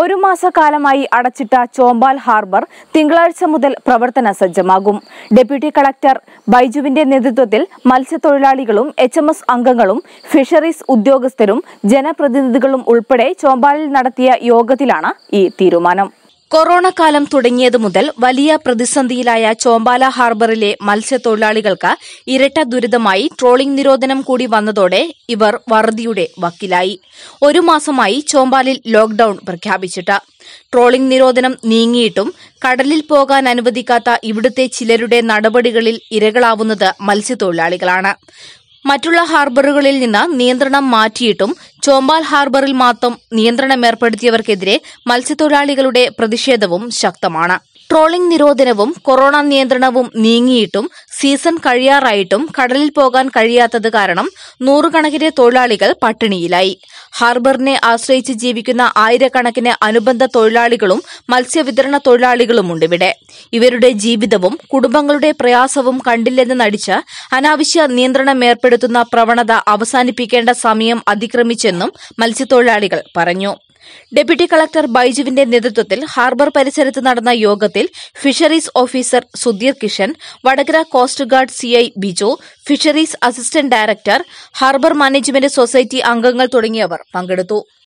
ഒരു മാസക്കാലമായി അടച്ചിട്ട ചോമ്പാൽ ഹാർബർ തിങ്കളാഴ്ച മുതൽ പ്രവർത്തന സജ്ജമാകും ഡെപ്യൂട്ടി കളക്ടർ ബൈജുവിന്റെ നേതൃത്വത്തിൽ മത്സ്യത്തൊഴിലാളികളും എച്ച് എം എസ് അംഗങ്ങളും ഫിഷറീസ് ഉദ്യോഗസ്ഥരും ജനപ്രതിനിധികളും ഉൾപ്പെടെ ചോമ്പാലിൽ നടത്തിയ യോഗത്തിലാണ് ഈ തീരുമാനം കൊറോണ കാലം തുടങ്ങിയതു മുതൽ വലിയ പ്രതിസന്ധിയിലായ ചോമ്പാല ഹാർബറിലെ മത്സ്യത്തൊഴിലാളികൾക്ക് ഇരട്ട ദുരിതമായി ട്രോളിംഗ് നിരോധനം കൂടി വന്നതോടെ ഇവർ വറുതിയുടെ വക്കിലായി ഒരു മാസമായി ചോമ്പാലിൽ ലോക്ഡൌൺ പ്രഖ്യാപിച്ചിട്ട് ട്രോളിംഗ് നിരോധനം നീങ്ങിയിട്ടും കടലിൽ പോകാൻ അനുവദിക്കാത്ത ഇവിടുത്തെ ചിലരുടെ നടപടികളിൽ ഇരകളാവുന്നത് മത്സ്യത്തൊഴിലാളികളാണ് മറ്റുള്ള ഹാർബറുകളിൽ നിന്ന് നിയന്ത്രണം മാറ്റിയിട്ടും ചോമ്പാൽ ഹാർബറിൽ മാത്രം നിയന്ത്രണം ഏർപ്പെടുത്തിയവർക്കെതിരെ മത്സ്യത്തൊഴിലാളികളുടെ പ്രതിഷേധവും ശക്തമാണ് ട്രോളിംഗ് നിരോധനവും കൊറോണ നിയന്ത്രണവും നീങ്ങിയിട്ടും സീസൺ കഴിയാറായിട്ടും കടലിൽ പോകാൻ കഴിയാത്തത് കാരണം നൂറുകണക്കിന് തൊഴിലാളികൾ പട്ടിണിയിലായി ഹാർബറിനെ ആശ്രയിച്ച് ജീവിക്കുന്ന ആയിരക്കണക്കിന് അനുബന്ധ തൊഴിലാളികളും മത്സ്യവിതരണ തൊഴിലാളികളുമുണ്ട് ഇവിടെ ഇവരുടെ ജീവിതവും കുടുംബങ്ങളുടെ പ്രയാസവും കണ്ടില്ലെന്ന് നടിച്ച അനാവശ്യ നിയന്ത്രണം ഏർപ്പെടുത്തുന്ന പ്രവണത അവസാനിപ്പിക്കേണ്ട സമയം അതിക്രമിച്ചെന്നും മത്സ്യത്തൊഴിലാളികൾ പറഞ്ഞു ഡെപ്യൂട്ടി കളക്ടർ ബൈജുവിന്റെ നേതൃത്വത്തിൽ ഹാർബർ പരിസരത്ത് നടന്ന യോഗത്തിൽ fisheries officer Sudheer Kishan Vadakara coast guard CI Biju fisheries assistant director harbour management society അംഗങ്ങൾ തുടങ്ങിയവർ പങ്കെടുത്തു